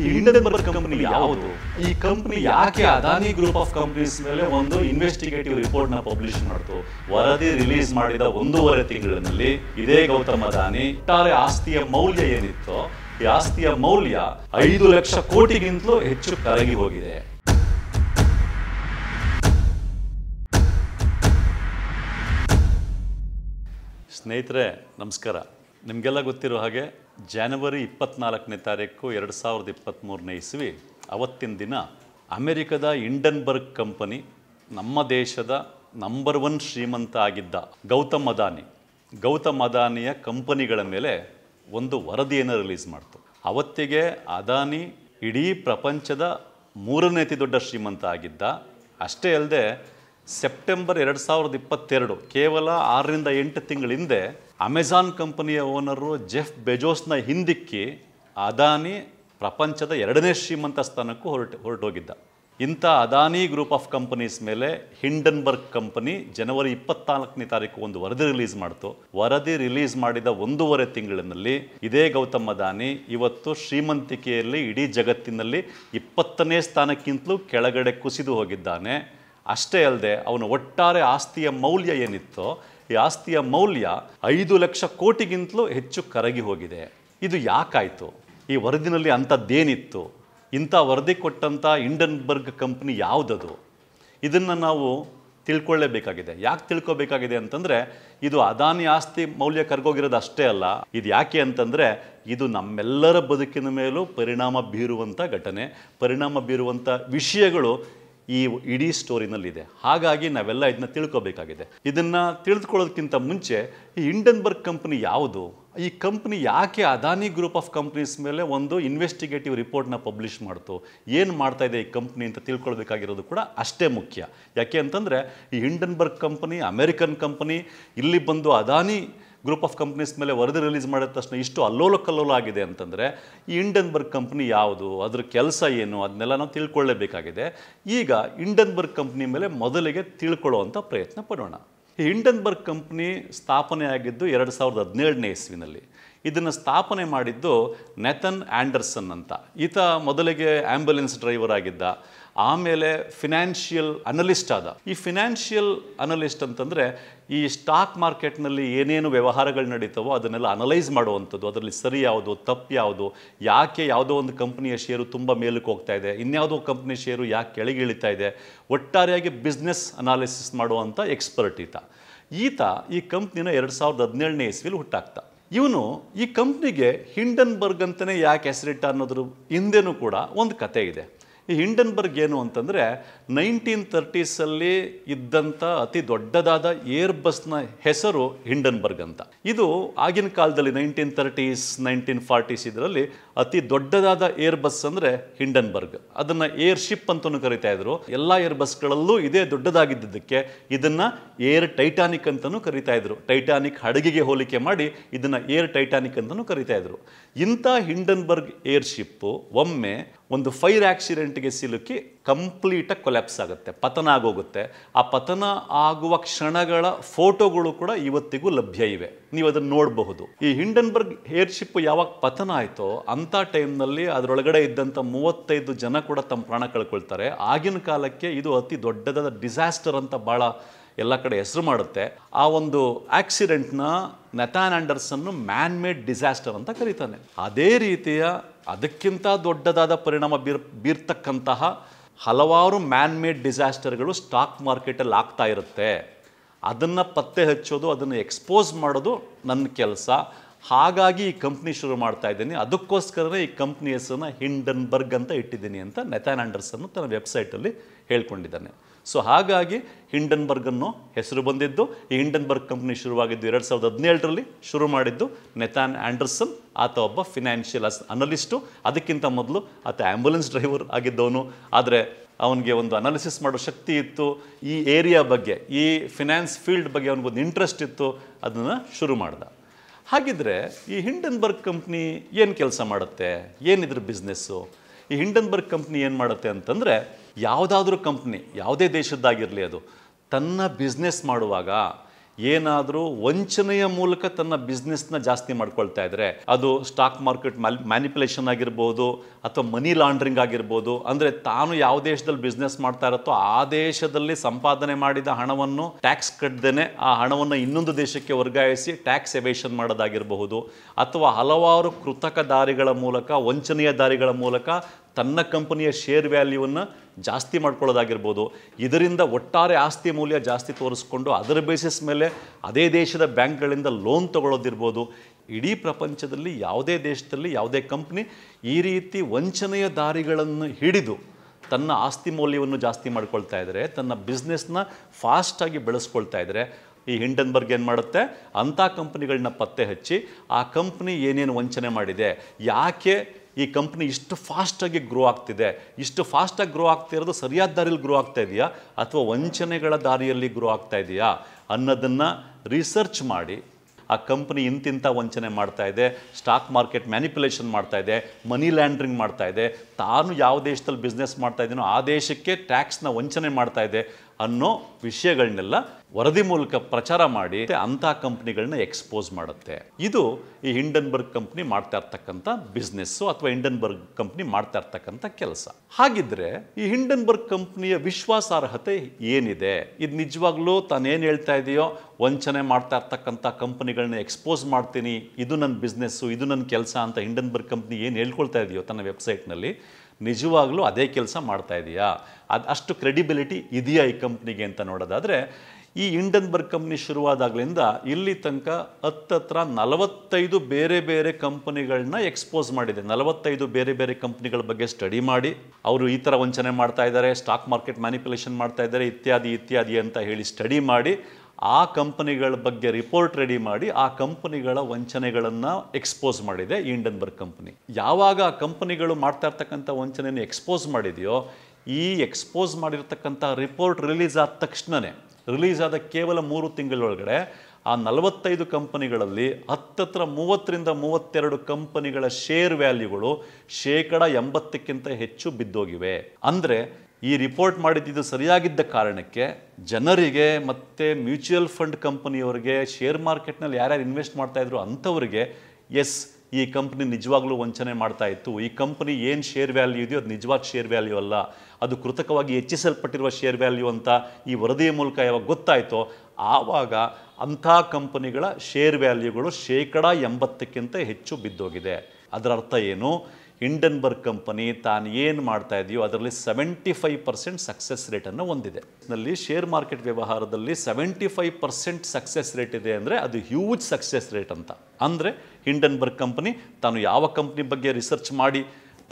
ಈ Hindenburg company ಯಾವುದು ಈ ಕಂಪನಿ ಯಾಕೆ ಅದಾನಿ ಗ್ರೂಪ್ ಆಫ್ ಕಂಪನೀಸ್ ಮೇಲೆ ಒಂದು ಇನ್ವೆಸ್ಟಿಗೇಟಿವ್ ರಿಪೋರ್ಟ್ ನ ಪಬ್ಲಿಷ್ ಮಾಡ್ತು ವರದಿ ರಿಲೀಸ್ ಮಾಡಿದ ಒಂದೂವರೆ ತಿಂಗಳಿನಲ್ಲಿ ಇದೇ ಗೌತಮ್ ಅದಾನಿ ಒಟ್ಟಾರೆ ಆಸ್ತಿಯ ಮೌಲ್ಯ ಏನಿತ್ತು ಈ ಆಸ್ತಿಯ ಮೌಲ್ಯ ಐದು ಲಕ್ಷ ಕೋಟಿಗಿಂತಲೂ ಹೆಚ್ಚು ಕರಗಿ ಹೋಗಿದೆ ಸ್ನೇಹಿತರೆ ನಮಸ್ಕಾರ ನಿಮಗೆಲ್ಲ ಗೊತ್ತಿರೋ ಹಾಗೆ ಜನವರಿ ಇಪ್ಪತ್ನಾಲ್ಕನೇ ತಾರೀಕು ಎರಡು ಸಾವಿರದ ಇಪ್ಪತ್ತ್ಮೂರನೇ ಇಸ್ವಿ ಅವತ್ತಿನ ದಿನ ಅಮೆರಿಕದ ಇಂಡನ್ಬರ್ಗ್ ಕಂಪನಿ ನಮ್ಮ ದೇಶದ ನಂಬರ್ ಒನ್ ಶ್ರೀಮಂತ ಆಗಿದ್ದ ಗೌತಮ್ ಅದಾನಿ ಗೌತಮ್ ಅದಾನಿಯ ಕಂಪನಿಗಳ ಮೇಲೆ ಒಂದು ವರದಿಯನ್ನು ರಿಲೀಸ್ ಮಾಡಿತು ಅವತ್ತಿಗೆ ಅದಾನಿ ಇಡೀ ಪ್ರಪಂಚದ ಮೂರನೇ ಅತಿ ದೊಡ್ಡ ಶ್ರೀಮಂತ ಆಗಿದ್ದ ಅಷ್ಟೇ ಅಲ್ಲದೆ ಸೆಪ್ಟೆಂಬರ್ ಎರಡು ಸಾವಿರದ ಇಪ್ಪತ್ತೆರಡು ಕೇವಲ ಆರರಿಂದ ಎಂಟು ತಿಂಗಳ ಹಿಂದೆ ಅಮೆಝಾನ್ ಕಂಪನಿಯ ಓನರು ಜೆಫ್ ಬೆಜೋಸ್ನ ಹಿಂದಿಕ್ಕಿ ಅದಾನಿ ಪ್ರಪಂಚದ ಎರಡನೇ ಶ್ರೀಮಂತ ಸ್ಥಾನಕ್ಕೂ ಹೊರಟು ಹೊರಟೋಗಿದ್ದ ಇಂಥ ಅದಾನಿ ಗ್ರೂಪ್ ಆಫ್ ಕಂಪನೀಸ್ ಮೇಲೆ ಹಿಂಡನ್ಬರ್ಗ್ ಕಂಪನಿ ಜನವರಿ ಇಪ್ಪತ್ನಾಲ್ಕನೇ ತಾರೀಕು ಒಂದು ವರದಿ ರಿಲೀಸ್ ಮಾಡಿತು ವರದಿ ರಿಲೀಸ್ ಮಾಡಿದ ಒಂದೂವರೆ ತಿಂಗಳಿನಲ್ಲಿ ಇದೇ ಗೌತಮ್ ಅದಾನಿ ಇವತ್ತು ಶ್ರೀಮಂತಿಕೆಯಲ್ಲಿ ಇಡೀ ಜಗತ್ತಿನಲ್ಲಿ ಇಪ್ಪತ್ತನೇ ಸ್ಥಾನಕ್ಕಿಂತಲೂ ಕೆಳಗಡೆ ಕುಸಿದು ಹೋಗಿದ್ದಾನೆ ಅಷ್ಟೇ ಅಲ್ಲದೆ ಅವನ ಒಟ್ಟಾರೆ ಆಸ್ತಿಯ ಮೌಲ್ಯ ಏನಿತ್ತೋ ಈ ಆಸ್ತಿಯ ಮೌಲ್ಯ ಐದು ಲಕ್ಷ ಕೋಟಿಗಿಂತಲೂ ಹೆಚ್ಚು ಕರಗಿ ಹೋಗಿದೆ ಇದು ಯಾಕಾಯಿತು ಈ ವರದಿನಲ್ಲಿ ಅಂಥದ್ದೇನಿತ್ತು ಇಂಥ ವರದಿ ಕೊಟ್ಟಂಥ ಇಂಡನ್ಬರ್ಗ್ ಕಂಪ್ನಿ ಯಾವುದದು ಇದನ್ನು ನಾವು ತಿಳ್ಕೊಳ್ಳೇಬೇಕಾಗಿದೆ ಯಾಕೆ ತಿಳ್ಕೊಬೇಕಾಗಿದೆ ಅಂತಂದರೆ ಇದು ಅದಾನಿ ಆಸ್ತಿ ಮೌಲ್ಯ ಕರ್ಗೋಗಿರೋದು ಅಷ್ಟೇ ಅಲ್ಲ ಇದು ಯಾಕೆ ಅಂತಂದರೆ ಇದು ನಮ್ಮೆಲ್ಲರ ಬದುಕಿನ ಮೇಲೂ ಪರಿಣಾಮ ಬೀರುವಂಥ ಘಟನೆ ಪರಿಣಾಮ ಬೀರುವಂಥ ವಿಷಯಗಳು ಈ ಇಡೀ ಸ್ಟೋರಿನಲ್ಲಿದೆ ಹಾಗಾಗಿ ನಾವೆಲ್ಲ ಇದನ್ನ ತಿಳ್ಕೊಬೇಕಾಗಿದೆ ಇದನ್ನು ತಿಳಿದುಕೊಳ್ಳೋದಕ್ಕಿಂತ ಮುಂಚೆ ಈ ಇಂಡನ್ಬರ್ಗ್ ಕಂಪ್ನಿ ಯಾವುದು ಈ ಕಂಪ್ನಿ ಯಾಕೆ ಅದಾನಿ ಗ್ರೂಪ್ ಆಫ್ ಕಂಪ್ನೀಸ್ ಮೇಲೆ ಒಂದು ಇನ್ವೆಸ್ಟಿಗೇಟಿವ್ ರಿಪೋರ್ಟ್ನ ಪಬ್ಲಿಷ್ ಮಾಡ್ತು ಏನು ಮಾಡ್ತಾ ಇದೆ ಈ ಕಂಪ್ನಿ ಅಂತ ತಿಳ್ಕೊಳ್ಬೇಕಾಗಿರೋದು ಕೂಡ ಅಷ್ಟೇ ಮುಖ್ಯ ಯಾಕೆ ಅಂತಂದರೆ ಈ ಹಿಂಡನ್ಬರ್ಗ್ ಕಂಪನಿ ಅಮೇರಿಕನ್ ಕಂಪನಿ ಇಲ್ಲಿ ಬಂದು ಅದಾನಿ ಗ್ರೂಪ್ ಆಫ್ ಕಂಪ್ನೀಸ್ ಮೇಲೆ ವರದಿ ರಿಲೀಸ್ ಮಾಡಿದ ತಕ್ಷಣ ಇಷ್ಟು ಅಲ್ಲೋಲ ಕಲ್ಲೋಲ ಆಗಿದೆ ಅಂತಂದರೆ ಈ ಇಂಡನ್ಬರ್ಗ್ ಕಂಪ್ನಿ ಯಾವುದು ಅದರ ಕೆಲಸ ಏನು ಅದನ್ನೆಲ್ಲ ನಾವು ತಿಳ್ಕೊಳ್ಳೇಬೇಕಾಗಿದೆ ಈಗ ಇಂಡನ್ಬರ್ಗ್ ಕಂಪ್ನಿ ಮೇಲೆ ಮೊದಲಿಗೆ ತಿಳ್ಕೊಳ್ಳುವಂಥ ಪ್ರಯತ್ನ ಪಡೋಣ ಈ ಇಂಡನ್ಬರ್ಗ್ ಕಂಪ್ನಿ ಸ್ಥಾಪನೆ ಆಗಿದ್ದು ಎರಡು ಸಾವಿರದ ಹದಿನೇಳನೇ ಇಸ್ವಿನಲ್ಲಿ ಇದನ್ನು ಸ್ಥಾಪನೆ ಮಾಡಿದ್ದು ನೆಥನ್ ಆ್ಯಂಡರ್ಸನ್ ಅಂತ ಈತ ಮೊದಲಿಗೆ ಆ್ಯಂಬುಲೆನ್ಸ್ ಡ್ರೈವರ್ ಆಗಿದ್ದ ಆಮೇಲೆ ಫಿನಾನ್ಷಿಯಲ್ ಅನಲಿಸ್ಟ್ ಆದ ಈ ಫಿನಾನ್ಷಿಯಲ್ ಅನಲಿಸ್ಟ್ ಅಂತಂದರೆ ಈ ಸ್ಟಾಕ್ ಮಾರ್ಕೆಟ್ನಲ್ಲಿ ಏನೇನು ವ್ಯವಹಾರಗಳು ನಡೀತಾವೋ ಅದನ್ನೆಲ್ಲ ಅನಲೈಸ್ ಮಾಡುವಂಥದ್ದು ಅದರಲ್ಲಿ ಸರಿ ಯಾವುದು ತಪ್ಪು ಯಾವುದು ಯಾಕೆ ಯಾವುದೋ ಒಂದು ಕಂಪ್ನಿಯ ಷೇರು ತುಂಬ ಮೇಲಕ್ಕೆ ಹೋಗ್ತಾ ಇದೆ ಇನ್ಯಾವುದೋ ಕಂಪ್ನಿಯ ಷೇರು ಯಾಕೆ ಕೆಳಗೆ ಇಳಿತಾ ಇದೆ ಒಟ್ಟಾರೆಯಾಗಿ ಬಿಸ್ನೆಸ್ ಅನಾಲಿಸಿಸ್ ಮಾಡುವಂಥ ಎಕ್ಸ್ಪರ್ಟ್ ಈತ ಈತ ಈ ಕಂಪ್ನಿನ ಎರಡು ಸಾವಿರದ ಹದಿನೇಳನೇ ಇಸ್ವಿಲಿ ಹುಟ್ಟಾಗ್ತಾ ಇವನು ಈ ಕಂಪ್ನಿಗೆ ಹಿಂಡನ್ಬರ್ಗ್ ಅಂತಲೇ ಯಾಕೆ ಹೆಸರಿಟ್ಟ ಅನ್ನೋದ್ರ ಹಿಂದೆನೂ ಕೂಡ ಒಂದು ಕತೆ ಇದೆ ಈ ಹಿಂಡನ್ಬರ್ಗ್ ಏನು ಅಂತಂದರೆ ನೈನ್ಟೀನ್ ತರ್ಟೀಸಲ್ಲಿ ಇದ್ದಂಥ ಅತಿ ದೊಡ್ಡದಾದ ಏರ್ ಬಸ್ನ ಹೆಸರು ಹಿಂಡನ್ಬರ್ಗ್ ಅಂತ ಇದು ಆಗಿನ ಕಾಲದಲ್ಲಿ ನೈನ್ಟೀನ್ ತರ್ಟೀಸ್ ನೈನ್ಟೀನ್ ಫಾರ್ಟೀಸ್ ಇದರಲ್ಲಿ ಅತಿ ದೊಡ್ಡದಾದ ಏರ್ ಬಸ್ ಅಂದರೆ ಹಿಂಡನ್ಬರ್ಗ್ ಅದನ್ನು ಏರ್ ಶಿಪ್ ಅಂತಲೂ ಕರಿತಾ ಇದ್ರು ಎಲ್ಲ ಏರ್ ಬಸ್ಗಳಲ್ಲೂ ಇದೇ ದೊಡ್ಡದಾಗಿದ್ದಕ್ಕೆ ಇದನ್ನು ಏರ್ ಟೈಟಾನಿಕ್ ಅಂತಲೂ ಕರಿತಾ ಇದ್ರು ಟೈಟಾನಿಕ್ ಹಡಗಿಗೆ ಹೋಲಿಕೆ ಮಾಡಿ ಇದನ್ನು ಏರ್ ಟೈಟಾನಿಕ್ ಅಂತಲೂ ಕರಿತಾ ಇದ್ರು ಇಂಥ ಹಿಂಡನ್ಬರ್ಗ್ ಏರ್ ಶಿಪ್ಪು ಒಮ್ಮೆ ಒಂದು ಫೈರ್ ಆಕ್ಸಿಡೆಂಟ್ ಆಕ್ಸಿಡೆಂಟ್ಗೆ ಸಿಲುಕಿ ಕಂಪ್ಲೀಟಾಗಿ ಕೊಲ್ಯಾಪ್ಸ್ ಆಗುತ್ತೆ ಪತನ ಆಗೋಗುತ್ತೆ ಆ ಪತನ ಆಗುವ ಕ್ಷಣಗಳ ಫೋಟೋಗಳು ಕೂಡ ಇವತ್ತಿಗೂ ಲಭ್ಯ ಇವೆ ನೀವು ಅದನ್ನು ನೋಡಬಹುದು ಈ ಹಿಂಡನ್ಬರ್ಗ್ ಏರ್ಶಿಪ್ ಯಾವಾಗ ಪತನ ಆಯಿತೋ ಅಂಥ ಟೈಮ್ನಲ್ಲಿ ಅದರೊಳಗಡೆ ಇದ್ದಂಥ ಮೂವತ್ತೈದು ಜನ ಕೂಡ ತಮ್ಮ ಪ್ರಾಣ ಕಳ್ಕೊಳ್ತಾರೆ ಆಗಿನ ಕಾಲಕ್ಕೆ ಇದು ಅತಿ ದೊಡ್ಡದಾದ ಡಿಸಾಸ್ಟರ್ ಅಂತ ಭಾಳ ಎಲ್ಲ ಕಡೆ ಹೆಸರು ಮಾಡುತ್ತೆ ಆ ಒಂದು ಆಕ್ಸಿಡೆಂಟ್ನ ನೆಥಾನ್ ಆ್ಯಂಡರ್ಸನ್ನು ಮ್ಯಾನ್ ಮೇಡ್ ಡಿಸಾಸ್ಟರ್ ಅಂತ ಕರೀತಾನೆ ಅದೇ ರೀತಿಯ ಅದಕ್ಕಿಂತ ದೊಡ್ಡದಾದ ಪರಿಣಾಮ ಬೀರ್ ಬೀರ್ತಕ್ಕಂತಹ ಹಲವಾರು ಮ್ಯಾನ್ ಮೇಡ್ ಡಿಸಾಸ್ಟರ್ಗಳು ಸ್ಟಾಕ್ ಮಾರ್ಕೆಟಲ್ಲಿ ಆಗ್ತಾ ಇರುತ್ತೆ ಅದನ್ನು ಪತ್ತೆ ಹಚ್ಚೋದು ಅದನ್ನು ಎಕ್ಸ್ಪೋಸ್ ಮಾಡೋದು ನನ್ನ ಕೆಲಸ ಹಾಗಾಗಿ ಈ ಕಂಪ್ನಿ ಶುರು ಮಾಡ್ತಾ ಇದ್ದೀನಿ ಅದಕ್ಕೋಸ್ಕರನೇ ಈ ಕಂಪ್ನಿ ಹೆಸರನ್ನ ಹಿಂಡನ್ಬರ್ಗ್ ಅಂತ ಇಟ್ಟಿದ್ದೀನಿ ಅಂತ ನೆಥಾನ್ ಆಂಡರ್ಸನ್ನು ತನ್ನ ವೆಬ್ಸೈಟಲ್ಲಿ ಹೇಳ್ಕೊಂಡಿದ್ದಾನೆ ಸೊ ಹಾಗಾಗಿ ಹಿಂಡನ್ಬರ್ಗ್ ಅನ್ನೋ ಹೆಸರು ಬಂದಿದ್ದು ಈ ಹಿಂಡನ್ಬರ್ಗ್ ಕಂಪ್ನಿ ಶುರುವಾಗಿದ್ದು ಎರಡು ಸಾವಿರದ ಹದಿನೇಳರಲ್ಲಿ ಶುರು ಮಾಡಿದ್ದು ನೆಥಾನ್ ಆ್ಯಂಡರ್ಸನ್ ಆತ ಒಬ್ಬ ಫಿನಾನ್ಷಿಯಲ್ ಅಸ್ ಅನಲಿಸ್ಟು ಅದಕ್ಕಿಂತ ಮೊದಲು ಆತ ಆ್ಯಂಬುಲೆನ್ಸ್ ಡ್ರೈವರ್ ಆಗಿದ್ದವನು ಆದರೆ ಅವನಿಗೆ ಒಂದು ಅನಾಲಿಸಿಸ್ ಮಾಡೋ ಶಕ್ತಿ ಇತ್ತು ಈ ಏರಿಯಾ ಬಗ್ಗೆ ಈ ಫಿನಾನ್ಸ್ ಫೀಲ್ಡ್ ಬಗ್ಗೆ ಅವನಿಗೊಂದು ಇಂಟ್ರೆಸ್ಟ್ ಇತ್ತು ಅದನ್ನು ಶುರು ಮಾಡ್ದ ಹಾಗಿದ್ರೆ ಈ ಹಿಂಡನ್ಬರ್ಗ್ ಕಂಪ್ನಿ ಏನು ಕೆಲಸ ಮಾಡುತ್ತೆ ಏನಿದ್ರ ಬಿಸ್ನೆಸ್ಸು ಈ ಹಿಂಡನ್ಬರ್ಗ್ ಕಂಪ್ನಿ ಏನು ಮಾಡುತ್ತೆ ಅಂತಂದರೆ ಯಾವುದಾದ್ರೂ ಕಂಪ್ನಿ ಯಾವುದೇ ದೇಶದ್ದಾಗಿರಲಿ ಅದು ತನ್ನ ಬಿಸ್ನೆಸ್ ಮಾಡುವಾಗ ಏನಾದರೂ ವಂಚನೆಯ ಮೂಲಕ ತನ್ನ ಬಿಸ್ನೆಸ್ನ ಜಾಸ್ತಿ ಮಾಡ್ಕೊಳ್ತಾ ಇದ್ದರೆ ಅದು ಸ್ಟಾಕ್ ಮಾರ್ಕೆಟ್ ಮ್ಯಾಲ್ ಮ್ಯಾನಿಪುಲೇಷನ್ ಆಗಿರ್ಬೋದು ಅಥವಾ ಮನಿ ಲಾಂಡ್ರಿಂಗ್ ಆಗಿರ್ಬೋದು ಅಂದರೆ ತಾನು ಯಾವ ದೇಶದಲ್ಲಿ ಬಿಸ್ನೆಸ್ ಮಾಡ್ತಾ ಇರುತ್ತೋ ಆ ದೇಶದಲ್ಲಿ ಸಂಪಾದನೆ ಮಾಡಿದ ಹಣವನ್ನು ಟ್ಯಾಕ್ಸ್ ಕಟ್ಟದೇನೆ ಆ ಹಣವನ್ನು ಇನ್ನೊಂದು ದೇಶಕ್ಕೆ ವರ್ಗಾಯಿಸಿ ಟ್ಯಾಕ್ಸ್ ಎವೇಷನ್ ಮಾಡೋದಾಗಿರಬಹುದು ಅಥವಾ ಹಲವಾರು ಕೃತಕ ದಾರಿಗಳ ಮೂಲಕ ವಂಚನೆಯ ದಾರಿಗಳ ಮೂಲಕ ತನ್ನ ಕಂಪನಿಯ ಶೇರ್ ವ್ಯಾಲ್ಯೂವನ್ನು ಜಾಸ್ತಿ ಮಾಡ್ಕೊಳ್ಳೋದಾಗಿರ್ಬೋದು ಇದರಿಂದ ಒಟ್ಟಾರೆ ಆಸ್ತಿ ಮೌಲ್ಯ ಜಾಸ್ತಿ ತೋರಿಸ್ಕೊಂಡು ಅದರ ಬೇಸಿಸ್ ಮೇಲೆ ಅದೇ ದೇಶದ ಬ್ಯಾಂಕ್ಗಳಿಂದ ಲೋನ್ ತಗೊಳ್ಳೋದಿರ್ಬೋದು ಇಡೀ ಪ್ರಪಂಚದಲ್ಲಿ ಯಾವುದೇ ದೇಶದಲ್ಲಿ ಯಾವುದೇ ಕಂಪ್ನಿ ಈ ರೀತಿ ವಂಚನೆಯ ದಾರಿಗಳನ್ನು ಹಿಡಿದು ತನ್ನ ಆಸ್ತಿ ಮೌಲ್ಯವನ್ನು ಜಾಸ್ತಿ ಮಾಡ್ಕೊಳ್ತಾ ಇದ್ದರೆ ತನ್ನ ಬಿಸ್ನೆಸ್ನ ಫಾಸ್ಟಾಗಿ ಬೆಳೆಸ್ಕೊಳ್ತಾ ಇದ್ದರೆ ಈ ಹಿಂಡನ್ಬರ್ಗ್ ಏನು ಮಾಡುತ್ತೆ ಅಂಥ ಕಂಪ್ನಿಗಳನ್ನ ಪತ್ತೆ ಹಚ್ಚಿ ಆ ಕಂಪ್ನಿ ಏನೇನು ವಂಚನೆ ಮಾಡಿದೆ ಯಾಕೆ ಈ ಕಂಪ್ನಿ ಇಷ್ಟು ಫಾಸ್ಟಾಗಿ ಗ್ರೋ ಆಗ್ತಿದೆ ಇಷ್ಟು ಫಾಸ್ಟಾಗಿ ಗ್ರೋ ಆಗ್ತಿರೋದು ಸರಿಯಾದ ದಾರಿಯಲ್ಲಿ ಗ್ರೋ ಆಗ್ತಾ ಇದೆಯಾ ಅಥವಾ ವಂಚನೆಗಳ ದಾರಿಯಲ್ಲಿ ಗ್ರೋ ಆಗ್ತಾ ಇದೆಯಾ ಅನ್ನೋದನ್ನು ರಿಸರ್ಚ್ ಮಾಡಿ ಆ ಕಂಪ್ನಿ ಇಂತಿಂಥ ವಂಚನೆ ಮಾಡ್ತಾ ಇದೆ ಸ್ಟಾಕ್ ಮಾರ್ಕೆಟ್ ಮ್ಯಾನಿಪುಲೇಷನ್ ಮಾಡ್ತಾ ಇದೆ ಮನಿ ಲ್ಯಾಂಡ್ರಿಂಗ್ ಮಾಡ್ತಾ ಇದೆ ತಾನು ಯಾವ ದೇಶದಲ್ಲಿ ಬಿಸ್ನೆಸ್ ಮಾಡ್ತಾ ಇದ್ದೀನೋ ಆ ದೇಶಕ್ಕೆ ಟ್ಯಾಕ್ಸ್ನ ವಂಚನೆ ಮಾಡ್ತಾ ಇದೆ ಅನ್ನೋ ವಿಷಯಗಳನ್ನೆಲ್ಲ ವರದಿ ಮೂಲಕ ಪ್ರಚಾರ ಮಾಡಿ ಅಂಥ ಕಂಪ್ನಿಗಳನ್ನ ಎಕ್ಸ್ಪೋಸ್ ಮಾಡುತ್ತೆ ಇದು ಈ ಹಿಂಡನ್ಬರ್ಗ್ ಕಂಪ್ನಿ ಮಾಡ್ತಾ ಇರ್ತಕ್ಕಂಥ ಬಿಸ್ನೆಸ್ಸು ಅಥವಾ ಬರ್ಗ್ ಕಂಪ್ನಿ ಮಾಡ್ತಾ ಇರ್ತಕ್ಕಂಥ ಕೆಲಸ ಹಾಗಿದ್ರೆ ಈ ಹಿಂಡನ್ಬರ್ಗ್ ಕಂಪ್ನಿಯ ವಿಶ್ವಾಸಾರ್ಹತೆ ಏನಿದೆ ಇದು ನಿಜವಾಗ್ಲೂ ತಾನೇನು ಹೇಳ್ತಾ ಇದೆಯೋ ವಂಚನೆ ಮಾಡ್ತಾ ಇರ್ತಕ್ಕಂಥ ಕಂಪ್ನಿಗಳನ್ನ ಎಕ್ಸ್ಪೋಸ್ ಮಾಡ್ತೀನಿ ಇದು ನನ್ನ ಬಿಸ್ನೆಸ್ಸು ಇದು ನನ್ನ ಕೆಲಸ ಅಂತ ಹಿಂಡನ್ಬರ್ಗ್ ಕಂಪ್ನಿ ಏನು ಹೇಳ್ಕೊಳ್ತಾ ಇದೆಯೋ ತನ್ನ ವೆಬ್ಸೈಟ್ನಲ್ಲಿ ನಿಜವಾಗ್ಲೂ ಅದೇ ಕೆಲಸ ಮಾಡ್ತಾ ಇದೆಯಾ ಅದು ಅಷ್ಟು ಕ್ರೆಡಿಬಿಲಿಟಿ ಇದೆಯಾ ಈ ಕಂಪ್ನಿಗೆ ಅಂತ ನೋಡೋದಾದರೆ ಈ ಇಂಡನ್ಬರ್ಗ್ ಕಂಪ್ನಿ ಶುರುವಾದಾಗಲಿಂದ ಇಲ್ಲಿ ತನಕ ಹತ್ತತ್ರ ನಲವತ್ತೈದು ಬೇರೆ ಬೇರೆ ಕಂಪ್ನಿಗಳನ್ನ ಎಕ್ಸ್ಪೋಸ್ ಮಾಡಿದೆ ನಲವತ್ತೈದು ಬೇರೆ ಬೇರೆ ಕಂಪ್ನಿಗಳ ಬಗ್ಗೆ ಸ್ಟಡಿ ಮಾಡಿ ಅವರು ಈ ಥರ ವಂಚನೆ ಮಾಡ್ತಾ ಇದ್ದಾರೆ ಸ್ಟಾಕ್ ಮಾರ್ಕೆಟ್ ಮ್ಯಾನಿಪ್ಯುಲೇಷನ್ ಮಾಡ್ತಾ ಇದ್ದಾರೆ ಇತ್ಯಾದಿ ಇತ್ಯಾದಿ ಅಂತ ಹೇಳಿ ಸ್ಟಡಿ ಮಾಡಿ ಆ ಕಂಪನಿಗಳ ಬಗ್ಗೆ ರಿಪೋರ್ಟ್ ರೆಡಿ ಮಾಡಿ ಆ ಕಂಪನಿಗಳ ವಂಚನೆಗಳನ್ನು ಎಕ್ಸ್ಪೋಸ್ ಮಾಡಿದೆ ಇಂಡನ್ಬರ್ಗ್ ಕಂಪನಿ ಯಾವಾಗ ಆ ಕಂಪನಿಗಳು ಮಾಡ್ತಾ ಇರ್ತಕ್ಕಂಥ ವಂಚನೆಯನ್ನು ಎಕ್ಸ್ಪೋಸ್ ಮಾಡಿದೆಯೋ ಈ ಎಕ್ಸ್ಪೋಸ್ ಮಾಡಿರ್ತಕ್ಕಂಥ ರಿಪೋರ್ಟ್ ರಿಲೀಸ್ ಆದ ತಕ್ಷಣವೇ ರಿಲೀಸ್ ಆದ ಕೇವಲ ಮೂರು ತಿಂಗಳೊಳಗಡೆ ಆ ನಲವತ್ತೈದು ಕಂಪನಿಗಳಲ್ಲಿ ಹತ್ತತ್ರ ಮೂವತ್ತರಿಂದ ಮೂವತ್ತೆರಡು ಕಂಪನಿಗಳ ಶೇರ್ ವ್ಯಾಲ್ಯೂಗಳು ಶೇಕಡ ಎಂಬತ್ತಕ್ಕಿಂತ ಹೆಚ್ಚು ಬಿದ್ದೋಗಿವೆ ಅಂದರೆ ಈ ರಿಪೋರ್ಟ್ ಮಾಡಿದ್ದು ಸರಿಯಾಗಿದ್ದ ಕಾರಣಕ್ಕೆ ಜನರಿಗೆ ಮತ್ತು ಮ್ಯೂಚುವಲ್ ಫಂಡ್ ಕಂಪನಿಯವರಿಗೆ ಶೇರ್ ಮಾರ್ಕೆಟ್ನಲ್ಲಿ ಯಾರ್ಯಾರು ಇನ್ವೆಸ್ಟ್ ಮಾಡ್ತಾಯಿದ್ರು ಅಂಥವ್ರಿಗೆ ಎಸ್ ಈ ಕಂಪ್ನಿ ನಿಜವಾಗ್ಲೂ ವಂಚನೆ ಮಾಡ್ತಾ ಇತ್ತು ಈ ಕಂಪ್ನಿ ಏನು ಶೇರ್ ವ್ಯಾಲ್ಯೂ ಇದೆಯೋ ಅದು ನಿಜವಾದ ಶೇರ್ ವ್ಯಾಲ್ಯೂ ಅಲ್ಲ ಅದು ಕೃತಕವಾಗಿ ಹೆಚ್ಚಿಸಲ್ಪಟ್ಟಿರುವ ಶೇರ್ ವ್ಯಾಲ್ಯೂ ಅಂತ ಈ ವರದಿಯ ಮೂಲಕ ಯಾವಾಗ ಗೊತ್ತಾಯಿತೋ ಆವಾಗ ಅಂಥ ಕಂಪನಿಗಳ ಶೇರ್ ವ್ಯಾಲ್ಯೂಗಳು ಶೇಕಡ ಎಂಬತ್ತಕ್ಕಿಂತ ಹೆಚ್ಚು ಬಿದ್ದೋಗಿದೆ ಅದರ ಅರ್ಥ ಏನು ಇಂಡನ್ಬರ್ಗ್ ಕಂಪನಿ ತಾನು ಏನು ಮಾಡ್ತಾ ಇದೆಯೋ ಅದರಲ್ಲಿ ಸೆವೆಂಟಿ ಫೈವ್ ಪರ್ಸೆಂಟ್ ಸಕ್ಸಸ್ ರೇಟನ್ನು ಹೊಂದಿದೆ ನಲ್ಲಿ ಶೇರ್ ಮಾರ್ಕೆಟ್ ವ್ಯವಹಾರದಲ್ಲಿ seventy five percent success rate ಇದೆ ಅಂದರೆ ಅದು ಹ್ಯೂಜ್ ಸಕ್ಸಸ್ ರೇಟ್ ಅಂತ ಅಂದರೆ ಇಂಡನ್ಬರ್ಗ್ ಕಂಪನಿ ತಾನು ಯಾವ ಕಂಪ್ನಿ ಬಗ್ಗೆ ರಿಸರ್ಚ್ ಮಾಡಿ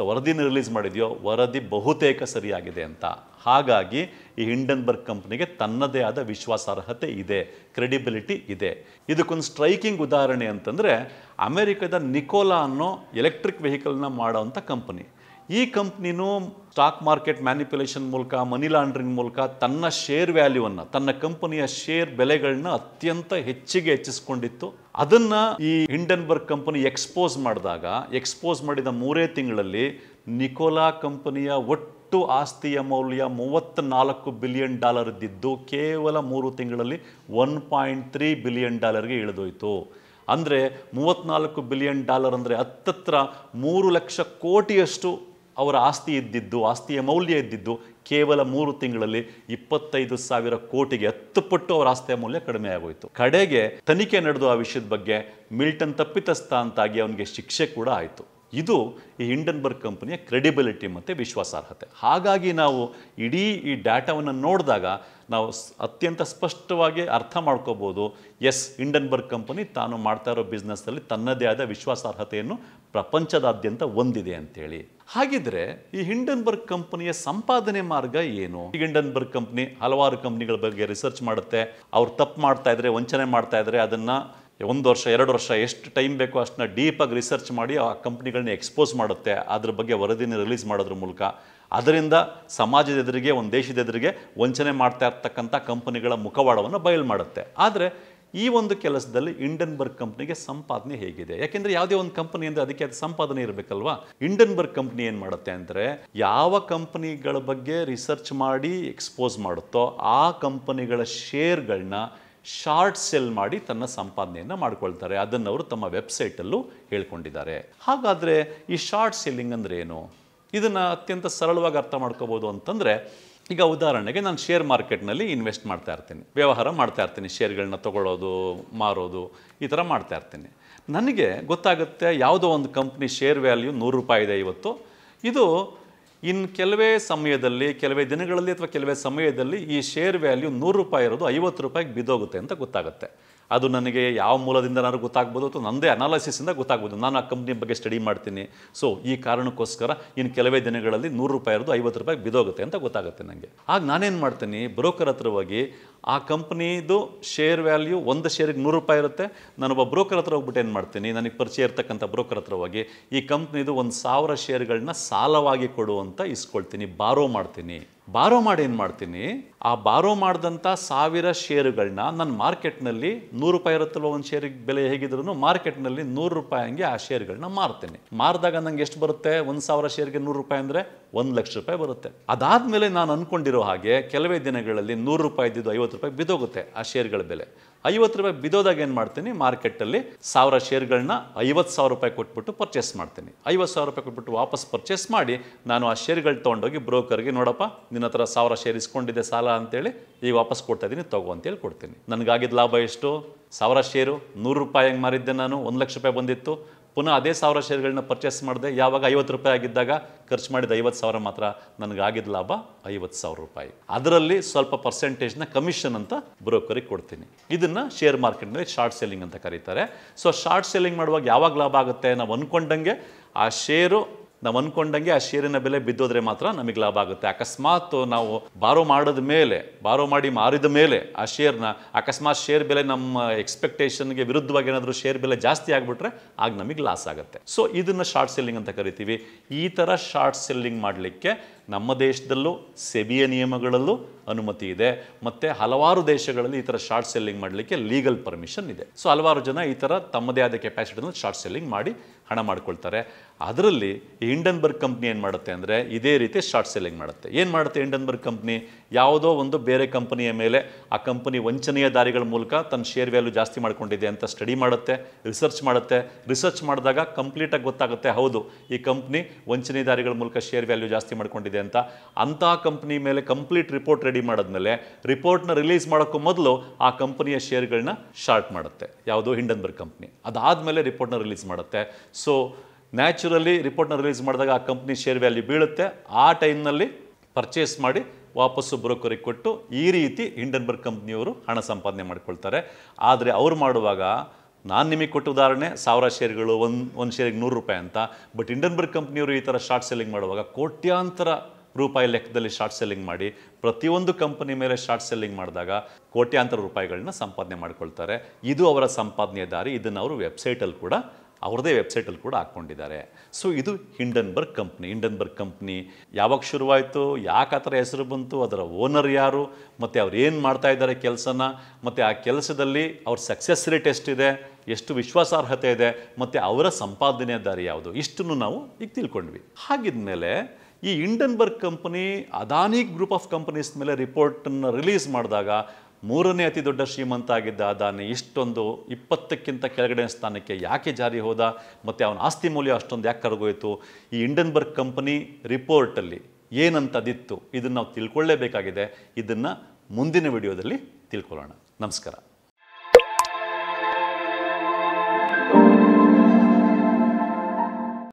ವರದಿನ ರಿಲೀಸ್ ಮಾಡಿದೆಯೋ ವರದಿ ಬಹುತೇಕ ಸರಿಯಾಗಿದೆ ಅಂತ ಹಾಗಾಗಿ ಈ ಹಿಂಡನ್ಬರ್ಗ್ ಕಂಪ್ನಿಗೆ ತನ್ನದೇ ಆದ ವಿಶ್ವಾಸಾರ್ಹತೆ ಇದೆ ಕ್ರೆಡಿಬಿಲಿಟಿ ಇದೆ ಇದಕ್ಕೊಂದು ಸ್ಟ್ರೈಕಿಂಗ್ ಉದಾಹರಣೆ ಅಂತಂದರೆ ಅಮೆರಿಕದ ನಿಕೋಲಾ ಅನ್ನೋ ಎಲೆಕ್ಟ್ರಿಕ್ ವೆಹಿಕಲ್ನ ಮಾಡೋವಂಥ ಕಂಪನಿ ಈ ಕಂಪ್ನಿನೂ ಸ್ಟಾಕ್ ಮಾರ್ಕೆಟ್ ಮ್ಯಾನಿಪ್ಯುಲೇಷನ್ ಮೂಲಕ ಮನಿ ಲಾಂಡ್ರಿಂಗ್ ಮೂಲಕ ತನ್ನ ಶೇರ್ ವ್ಯಾಲ್ಯೂವನ್ನು ತನ್ನ ಕಂಪನಿಯ ಶೇರ್ ಬೆಲೆಗಳನ್ನ ಅತ್ಯಂತ ಹೆಚ್ಚಿಗೆ ಹೆಚ್ಚಿಸ್ಕೊಂಡಿತ್ತು ಅದನ್ನು ಈ ಹಿಂಡನ್ಬರ್ಗ್ ಕಂಪನಿ ಎಕ್ಸ್ಪೋಸ್ ಮಾಡಿದಾಗ ಎಕ್ಸ್ಪೋಸ್ ಮಾಡಿದ ಮೂರೇ ತಿಂಗಳಲ್ಲಿ ನಿಕೋಲಾ ಕಂಪನಿಯ ಒಟ್ಟು ಆಸ್ತಿಯ ಮೌಲ್ಯ ಮೂವತ್ತ್ನಾಲ್ಕು ಬಿಲಿಯನ್ ಡಾಲರ್ ಇದ್ದಿದ್ದು ಕೇವಲ ಮೂರು ತಿಂಗಳಲ್ಲಿ ಒನ್ ಪಾಯಿಂಟ್ ತ್ರೀ ಬಿಲಿಯನ್ ಡಾಲರ್ಗೆ ಇಳಿದೋಯ್ತು ಅಂದರೆ ಮೂವತ್ತ್ನಾಲ್ಕು ಬಿಲಿಯನ್ ಡಾಲರ್ ಅಂದರೆ ಹತ್ತತ್ರ ಮೂರು ಲಕ್ಷ ಕೋಟಿಯಷ್ಟು ಅವರ ಆಸ್ತಿ ಇದ್ದಿದ್ದು ಆಸ್ತಿಯ ಮೌಲ್ಯ ಇದ್ದಿದ್ದು ಕೇವಲ ಮೂರು ತಿಂಗಳಲ್ಲಿ ಇಪ್ಪತ್ತೈದು ಸಾವಿರ ಕೋಟಿಗೆ ಹತ್ತು ಪಟ್ಟು ಅವರ ಆಸ್ತಿಯ ಮೌಲ್ಯ ಕಡಿಮೆ ಆಗೋಯಿತು ಕಡೆಗೆ ತನಿಖೆ ನಡೆದು ಆ ವಿಷಯದ ಬಗ್ಗೆ ಮಿಲ್ಟನ್ ತಪ್ಪಿತಸ್ಥ ಅಂತಾಗಿ ಅವನಿಗೆ ಶಿಕ್ಷೆ ಕೂಡ ಆಯಿತು ಇದು ಈ ಇಂಡನ್ಬರ್ಗ್ ಕಂಪನಿಯ ಕ್ರೆಡಿಬಿಲಿಟಿ ಮತ್ತು ವಿಶ್ವಾಸಾರ್ಹತೆ ಹಾಗಾಗಿ ನಾವು ಇಡೀ ಈ ಡಾಟಾವನ್ನು ನೋಡಿದಾಗ ನಾವು ಅತ್ಯಂತ ಸ್ಪಷ್ಟವಾಗಿ ಅರ್ಥ ಮಾಡ್ಕೋಬೋದು ಎಸ್ ಇಂಡನ್ಬರ್ಗ್ ಕಂಪನಿ ತಾನು ಮಾಡ್ತಾ ಇರೋ ಬಿಸ್ನೆಸ್ಸಲ್ಲಿ ತನ್ನದೇ ಆದ ವಿಶ್ವಾಸಾರ್ಹತೆಯನ್ನು ಪ್ರಪಂಚದಾದ್ಯಂತ ಹೊಂದಿದೆ ಅಂತೇಳಿ ಹಾಗಿದ್ರೆ ಈ ಹಿಂಡನ್ಬರ್ಗ್ ಕಂಪನಿಯ ಸಂಪಾದನೆ ಮಾರ್ಗ ಏನು ಈ ಹಿಂಡನ್ಬರ್ಗ್ ಕಂಪನಿ ಹಲವಾರು ಕಂಪ್ನಿಗಳ ಬಗ್ಗೆ ರಿಸರ್ಚ್ ಮಾಡುತ್ತೆ ಅವ್ರು ತಪ್ಪು ಮಾಡ್ತಾ ಇದ್ರೆ ವಂಚನೆ ಮಾಡ್ತಾ ಇದ್ರೆ ಅದನ್ನು ಒಂದು ವರ್ಷ ಎರಡು ವರ್ಷ ಎಷ್ಟು ಟೈಮ್ ಬೇಕೋ ಅಷ್ಟನ್ನ ಡೀಪಾಗಿ ರಿಸರ್ಚ್ ಮಾಡಿ ಆ ಕಂಪ್ನಿಗಳನ್ನ ಎಕ್ಸ್ಪೋಸ್ ಮಾಡುತ್ತೆ ಅದ್ರ ಬಗ್ಗೆ ವರದಿನ ರಿಲೀಸ್ ಮಾಡೋದ್ರ ಮೂಲಕ ಅದರಿಂದ ಸಮಾಜದ ಎದುರಿಗೆ ಒಂದು ದೇಶದ ಎದುರಿಗೆ ವಂಚನೆ ಮಾಡ್ತಾ ಇರ್ತಕ್ಕಂಥ ಕಂಪನಿಗಳ ಮುಖವಾಡವನ್ನು ಬಯಲು ಮಾಡುತ್ತೆ ಆದರೆ ಈ ಒಂದು ಕೆಲಸದಲ್ಲಿ ಇಂಡನ್ಬರ್ಗ್ ಕಂಪ್ನಿಗೆ ಸಂಪಾದನೆ ಹೇಗಿದೆ ಯಾಕೆಂದರೆ ಯಾವುದೇ ಒಂದು ಕಂಪನಿ ಅಂದರೆ ಅದಕ್ಕೆ ಅದು ಸಂಪಾದನೆ ಇರಬೇಕಲ್ವಾ ಇಂಡನ್ಬರ್ಗ್ ಕಂಪ್ನಿ ಏನು ಮಾಡುತ್ತೆ ಅಂದರೆ ಯಾವ ಕಂಪ್ನಿಗಳ ಬಗ್ಗೆ ರಿಸರ್ಚ್ ಮಾಡಿ ಎಕ್ಸ್ಪೋಸ್ ಮಾಡುತ್ತೋ ಆ ಕಂಪನಿಗಳ ಶೇರ್ಗಳನ್ನ ಶಾರ್ಟ್ ಸೆಲ್ ಮಾಡಿ ತನ್ನ ಸಂಪಾದನೆಯನ್ನು ಮಾಡಿಕೊಳ್ತಾರೆ ಅದನ್ನು ಅವರು ತಮ್ಮ ವೆಬ್ಸೈಟಲ್ಲೂ ಹೇಳ್ಕೊಂಡಿದ್ದಾರೆ ಹಾಗಾದರೆ ಈ ಶಾರ್ಟ್ ಸೆಲ್ಲಿಂಗ್ ಅಂದರೆ ಏನು ಇದನ್ನು ಅತ್ಯಂತ ಸರಳವಾಗಿ ಅರ್ಥ ಮಾಡ್ಕೋಬೋದು ಅಂತಂದರೆ ಈಗ ಉದಾಹರಣೆಗೆ ನಾನು ಶೇರ್ ಮಾರ್ಕೆಟ್ನಲ್ಲಿ ಇನ್ವೆಸ್ಟ್ ಮಾಡ್ತಾ ಇರ್ತೀನಿ ವ್ಯವಹಾರ ಮಾಡ್ತಾ ಇರ್ತೀನಿ ಶೇರ್ಗಳನ್ನ ತಗೊಳ್ಳೋದು ಮಾರೋದು ಈ ಥರ ಮಾಡ್ತಾ ಇರ್ತೀನಿ ನನಗೆ ಗೊತ್ತಾಗುತ್ತೆ ಯಾವುದೋ ಒಂದು ಕಂಪ್ನಿ ಶೇರ್ ವ್ಯಾಲ್ಯೂ ನೂರು ರೂಪಾಯಿ ಇದೆ ಇವತ್ತು ಇದು ಇನ್ನು ಕೆಲವೇ ಸಮಯದಲ್ಲಿ ಕೆಲವೇ ದಿನಗಳಲ್ಲಿ ಅಥವಾ ಕೆಲವೇ ಸಮಯದಲ್ಲಿ ಈ ಶೇರ್ ವ್ಯಾಲ್ಯೂ ನೂರು ರೂಪಾಯಿ ಇರೋದು ಐವತ್ತು ರೂಪಾಯಿಗೆ ಬಿದ್ದೋಗುತ್ತೆ ಅಂತ ಗೊತ್ತಾಗುತ್ತೆ ಅದು ನನಗೆ ಯಾವ ಮೂಲದಿಂದ ನಾನು ಗೊತ್ತಾಗ್ಬೋದು ಅಥವಾ ನನ್ನದೇ ಅನಾಲಿಸಿಸಿಂದ ಗೊತ್ತಾಗ್ಬೋದು ನಾನು ಆ ಕಂಪ್ನಿ ಬಗ್ಗೆ ಸ್ಟಡಿ ಮಾಡ್ತೀನಿ ಸೊ ಈ ಕಾರಣಕ್ಕೋಸ್ಕರ ಇನ್ನು ಕೆಲವೇ ದಿನಗಳಲ್ಲಿ ನೂರು ರೂಪಾಯಿ ಇರೋದು ಐವತ್ತು ರೂಪಾಯಿಗೆ ಬಿದ್ದೋಗುತ್ತೆ ಅಂತ ಗೊತ್ತಾಗುತ್ತೆ ನನಗೆ ಆಗ ನಾನೇನು ಮಾಡ್ತೀನಿ ಬ್ರೋಕರ್ ಹತ್ರವಾಗಿ ಆ ಕಂಪ್ನಿದು ಶೇರ್ ವ್ಯಾಲ್ಯೂ ಒಂದು ಶೇರಿಗೆ ನೂರು ರೂಪಾಯಿ ಇರುತ್ತೆ ನಾನೊಬ್ಬ ಬ್ರೋಕರ್ ಹತ್ರ ಹೋಗ್ಬಿಟ್ಟು ಏನು ಮಾಡ್ತೀನಿ ನನಗೆ ಪರಿಚಯ ಇರ್ತಕ್ಕಂಥ ಬ್ರೋಕರ್ ಹತ್ರ ಹೋಗಿ ಈ ಕಂಪ್ನಿದು ಒಂದು ಸಾವಿರ ಶೇರ್ಗಳನ್ನ ಸಾಲವಾಗಿ ಕೊಡುವಂತ ಇಸ್ಕೊಳ್ತೀನಿ ಬಾರೋ ಮಾಡ್ತೀನಿ ಬಾರೋ ಮಾಡಿ ಏನು ಮಾಡ್ತೀನಿ ಆ ಬಾರೋ ಮಾಡಿದಂಥ ಸಾವಿರ ಶೇರುಗಳನ್ನ ನಾನು ಮಾರ್ಕೆಟ್ನಲ್ಲಿ ನೂರು ರೂಪಾಯಿ ಇರುತ್ತಲ್ಲ ಒಂದು ಶೇರಿಗೆ ಬೆಲೆ ಹೇಗಿದ್ರು ಮಾರ್ಕೆಟ್ನಲ್ಲಿ ನೂರು ರೂಪಾಯಿ ಹಂಗೆ ಆ ಶೇರ್ಗಳನ್ನ ಮಾರ್ತೀನಿ ಮಾರಿದಾಗ ನಂಗೆ ಎಷ್ಟು ಬರುತ್ತೆ ಒಂದು ಸಾವಿರ ಶೇರ್ಗೆ ನೂರು ರೂಪಾಯಿ ಅಂದರೆ ಒಂದು ಲಕ್ಷ ರೂಪಾಯಿ ಬರುತ್ತೆ ಅದಾದಮೇಲೆ ನಾನು ಅಂದ್ಕೊಂಡಿರೋ ಹಾಗೆ ಕೆಲವೇ ದಿನಗಳಲ್ಲಿ ನೂರು ರೂಪಾಯಿ ಇದ್ದಿದ್ದು ಐವತ್ತು ಐವತ್ತು ರೂಪಾಯಿ ಬಿದ್ದೋಗುತ್ತೆ ಆ ಶೇರ್ಗಳ ಬೆಲೆ ಐವತ್ತು ರೂಪಾಯಿ ಬಿದ್ದೋದಾಗ ಏನು ಮಾಡ್ತೀನಿ ಮಾರ್ಕೆಟಲ್ಲಿ ಸಾವಿರ ಶೇರ್ಗಳನ್ನ ಐವತ್ತು ಸಾವಿರ ರೂಪಾಯಿ ಕೊಟ್ಬಿಟ್ಟು ಪರ್ಚೇಸ್ ಮಾಡ್ತೀನಿ ಐವತ್ತು ಸಾವಿರ ರೂಪಾಯಿ ಕೊಟ್ಬಿಟ್ಟು ವಾಪಸ್ ಪರ್ಚೇಸ್ ಮಾಡಿ ನಾನು ಆ ಶೇರ್ಗಳು ತೊಗೊಂಡೋಗಿ ಬ್ರೋಕರ್ಗೆ ನೋಡಪ್ಪ ನಿನ್ನ ಹತ್ರ ಸಾವಿರ ಶೇರ್ ಇಸ್ಕೊಂಡಿದ್ದೆ ಸಾಲ ಅಂತೇಳಿ ಈಗ ವಾಪಸ್ ಕೊಡ್ತಾ ಇದ್ದೀನಿ ತಗೋ ಅಂತೇಳಿ ಕೊಡ್ತೀನಿ ನನಗಾಗಿದ್ದ ಲಾಭ ಎಷ್ಟು ಸಾವಿರ ಶೇರು ನೂರು ರೂಪಾಯಿ ಹೆಂಗೆ ಮಾರಿದ್ದೆ ನಾನು ಒಂದು ಲಕ್ಷ ರೂಪಾಯಿ ಬಂದಿತ್ತು ಪುನಃ ಅದೇ ಸಾವಿರ ಶೇರ್ಗಳನ್ನ ಪರ್ಚೇಸ್ ಮಾಡಿದೆ ಯಾವಾಗ ಐವತ್ತು ರೂಪಾಯಿ ಆಗಿದ್ದಾಗ ಖರ್ಚು ಮಾಡಿದ ಐವತ್ತು ಸಾವಿರ ಮಾತ್ರ ನನಗೆ ಲಾಭ ಐವತ್ತು ಸಾವಿರ ರೂಪಾಯಿ ಅದರಲ್ಲಿ ಸ್ವಲ್ಪ ಪರ್ಸೆಂಟೇಜ್ನ ಕಮಿಷನ್ ಅಂತ ಬ್ರೋಕರಿಗೆ ಕೊಡ್ತೀನಿ ಇದನ್ನು ಶೇರ್ ಮಾರ್ಕೆಟ್ನಲ್ಲಿ ಶಾರ್ಟ್ ಸೆಲ್ಲಿಂಗ್ ಅಂತ ಕರೀತಾರೆ ಸೊ ಶಾರ್ಟ್ ಸೆಲ್ಲಿಂಗ್ ಮಾಡುವಾಗ ಯಾವಾಗ ಲಾಭ ಆಗುತ್ತೆ ನಾವು ಅಂದ್ಕೊಂಡಂಗೆ ಆ ಶೇರು ನಾವು ಅನ್ಕೊಂಡಂಗೆ ಆ ಷೇರಿನ ಬೆಲೆ ಬಿದ್ದೋದ್ರೆ ಮಾತ್ರ ನಮಗೆ ಲಾಭ ಆಗುತ್ತೆ ಅಕಸ್ಮಾತ್ ನಾವು ಬಾರೋ ಮಾಡಿದ ಮೇಲೆ ಬಾರೋ ಮಾಡಿ ಮಾರಿದ ಮೇಲೆ ಆ ಶೇರ್ನ ಅಕಸ್ಮಾತ್ ಶೇರ್ ಬೆಲೆ ನಮ್ಮ ಎಕ್ಸ್ಪೆಕ್ಟೇಷನ್ಗೆ ವಿರುದ್ಧವಾಗಿ ಏನಾದರೂ ಶೇರ್ ಬೆಲೆ ಜಾಸ್ತಿ ಆಗಿಬಿಟ್ರೆ ಆಗ ನಮಗೆ ಲಾಸ್ ಆಗುತ್ತೆ ಸೊ ಇದನ್ನು ಶಾರ್ಟ್ ಸೆಲ್ಲಿಂಗ್ ಅಂತ ಕರಿತೀವಿ ಈ ಥರ ಶಾರ್ಟ್ ಸೆಲ್ಲಿಂಗ್ ಮಾಡಲಿಕ್ಕೆ ನಮ್ಮ ದೇಶದಲ್ಲೂ ಸೆಬಿಯ ನಿಯಮಗಳಲ್ಲೂ ಅನುಮತಿ ಇದೆ ಮತ್ತು ಹಲವಾರು ದೇಶಗಳಲ್ಲಿ ಈ ಥರ ಶಾರ್ಟ್ ಸೆಲ್ಲಿಂಗ್ ಮಾಡಲಿಕ್ಕೆ ಲೀಗಲ್ ಪರ್ಮಿಷನ್ ಇದೆ ಸೊ ಹಲವಾರು ಜನ ಈ ಥರ ತಮ್ಮದೇ ಆದ ಕೆಪಾಸಿಟಿನಲ್ಲಿ ಶಾರ್ಟ್ ಸೆಲ್ಲಿಂಗ್ ಮಾಡಿ ಹಣ ಮಾಡ್ಕೊಳ್ತಾರೆ ಅದರಲ್ಲಿ ಈ ಇಂಡನ್ಬರ್ಗ್ ಕಂಪ್ನಿ ಏನು ಮಾಡುತ್ತೆ ಅಂದರೆ ಇದೇ ರೀತಿ ಶಾರ್ಟ್ ಸೆಲ್ಲಿಂಗ್ ಮಾಡುತ್ತೆ ಏನು ಮಾಡುತ್ತೆ ಇಂಡನ್ಬರ್ಗ್ ಕಂಪ್ನಿ ಯಾವುದೋ ಒಂದು ಬೇರೆ ಕಂಪನಿಯ ಮೇಲೆ ಆ ಕಂಪನಿ ವಂಚನೆಯ ದಾರಿಗಳ ಮೂಲಕ ತನ್ನ ಶೇರ್ ವ್ಯಾಲ್ಯೂ ಜಾಸ್ತಿ ಮಾಡ್ಕೊಂಡಿದೆ ಅಂತ ಸ್ಟಡಿ ಮಾಡುತ್ತೆ ರಿಸರ್ಚ್ ಮಾಡುತ್ತೆ ರಿಸರ್ಚ್ ಮಾಡಿದಾಗ ಕಂಪ್ಲೀಟಾಗಿ ಗೊತ್ತಾಗುತ್ತೆ ಹೌದು ಈ ಕಂಪ್ನಿ ವಂಚನೆ ದಾರಿಗಳ ಮೂಲಕ ಶೇರ್ ವ್ಯಾಲ್ಯೂ ಜಾಸ್ತಿ ಮಾಡ್ಕೊಂಡಿದೆ ಅಂತ ಅಂತಹ ಕಂಪ್ನಿ ಮೇಲೆ ಕಂಪ್ಲೀಟ್ ರಿಪೋರ್ಟ್ ರೆಡಿ ಮಾಡಿದ್ಮೇಲೆ ರಿಪೋರ್ಟ್ನ ರಿಲೀಸ್ ಮಾಡೋಕ್ಕೂ ಮೊದಲು ಆ ಕಂಪನಿಯ ಶೇರ್ಗಳನ್ನ ಶಾರ್ಟ್ ಮಾಡುತ್ತೆ ಯಾವುದೋ ಹಿಂಡನ್ಬರ್ಗ್ ಕಂಪ್ನಿ ಅದಾದಮೇಲೆ ರಿಪೋರ್ಟ್ನ ರಿಲೀಸ್ ಮಾಡುತ್ತೆ ಸೊ ನ್ಯಾಚುರಲಿ ರಿಪೋರ್ಟ್ನ ರಿಲೀಸ್ ಮಾಡಿದಾಗ ಆ ಕಂಪ್ನಿ ಶೇರ್ ವ್ಯಾಲ್ಯೂ ಬೀಳುತ್ತೆ ಆ ಟೈಮ್ನಲ್ಲಿ ಪರ್ಚೇಸ್ ಮಾಡಿ ವಾಪಸ್ಸು ಬ್ರೋಕರಿಗೆ ಕೊಟ್ಟು ಈ ರೀತಿ ಹಿಂಡನ್ಬರ್ಗ್ ಕಂಪ್ನಿಯವರು ಹಣ ಸಂಪಾದನೆ ಮಾಡ್ಕೊಳ್ತಾರೆ ಆದರೆ ಅವ್ರು ಮಾಡುವಾಗ ನಾನು ನಿಮಗೆ ಕೊಟ್ಟ ಉದಾಹರಣೆ ಸಾವಿರ ಶೇರ್ಗಳು ಒಂದು ಒಂದು ಶೇರಿಗೆ ನೂರು ರೂಪಾಯಿ ಅಂತ ಬಟ್ ಇಂಡನ್ಬರ್ಗ್ ಕಂಪ್ನಿಯವರು ಈ ಥರ ಶಾರ್ಟ್ ಸೆಲ್ಲಿಂಗ್ ಮಾಡುವಾಗ ಕೋಟ್ಯಾಂತರ ರೂಪಾಯಿ ಲೆಕ್ಕದಲ್ಲಿ ಶಾರ್ಟ್ ಸೆಲ್ಲಿಂಗ್ ಮಾಡಿ ಪ್ರತಿಯೊಂದು ಕಂಪನಿ ಮೇಲೆ ಶಾರ್ಟ್ ಸೆಲ್ಲಿಂಗ್ ಮಾಡಿದಾಗ ಕೋಟ್ಯಾಂತರ ರೂಪಾಯಿಗಳನ್ನ ಸಂಪಾದನೆ ಮಾಡ್ಕೊಳ್ತಾರೆ ಇದು ಅವರ ಸಂಪಾದನೆಯ ದಾರಿ ಇದನ್ನು ಅವರು ವೆಬ್ಸೈಟಲ್ಲಿ ಕೂಡ ಅವ್ರದೇ ವೆಬ್ಸೈಟಲ್ಲಿ ಕೂಡ ಹಾಕ್ಕೊಂಡಿದ್ದಾರೆ ಸೊ ಇದು ಹಿಂಡನ್ಬರ್ಗ್ ಕಂಪ್ನಿ ಹಿಂಡನ್ಬರ್ಗ್ ಕಂಪ್ನಿ ಯಾವಾಗ ಶುರುವಾಯಿತು ಯಾಕೆ ಆ ಥರ ಹೆಸರು ಬಂತು ಅದರ ಓನರ್ ಯಾರು ಮತ್ತು ಅವ್ರು ಏನು ಮಾಡ್ತಾ ಇದ್ದಾರೆ ಕೆಲಸನ ಮತ್ತು ಆ ಕೆಲಸದಲ್ಲಿ ಅವ್ರ ಸಕ್ಸಸ್ ರೇಟ್ ಎಷ್ಟಿದೆ ಎಷ್ಟು ವಿಶ್ವಾಸಾರ್ಹತೆ ಇದೆ ಮತ್ತು ಅವರ ಸಂಪಾದನೆಯ ದಾರಿ ಯಾವುದು ಇಷ್ಟನ್ನು ನಾವು ಈಗ ತಿಳ್ಕೊಂಡ್ವಿ ಹಾಗಿದ್ಮೇಲೆ ಈ Hindenburg company Adani group of companies ಮೇಲೆ ರಿಪೋರ್ಟನ್ನು ರಿಲೀಸ್ ಮಾಡಿದಾಗ ಮೂರನೇ ಅತಿ ದೊಡ್ಡ ಶ್ರೀಮಂತ ಆಗಿದ್ದ ಅದಾನಿ ಇಷ್ಟೊಂದು ಇಪ್ಪತ್ತಕ್ಕಿಂತ ಕೆಳಗಡೆ ಸ್ಥಾನಕ್ಕೆ ಯಾಕೆ ಜಾರಿ ಹೋದ ಮತ್ತು ಅವನ ಆಸ್ತಿ ಮೌಲ್ಯ ಅಷ್ಟೊಂದು ಯಾಕೆ ಕರಗೋಯಿತು ಈ ಇಂಡನ್ಬರ್ಗ್ ಕಂಪನಿ ರಿಪೋರ್ಟಲ್ಲಿ ಏನಂತದಿತ್ತು ಇದನ್ನು ನಾವು ತಿಳ್ಕೊಳ್ಳೇಬೇಕಾಗಿದೆ ಇದನ್ನು ಮುಂದಿನ ವಿಡಿಯೋದಲ್ಲಿ ತಿಳ್ಕೊಳ್ಳೋಣ ನಮಸ್ಕಾರ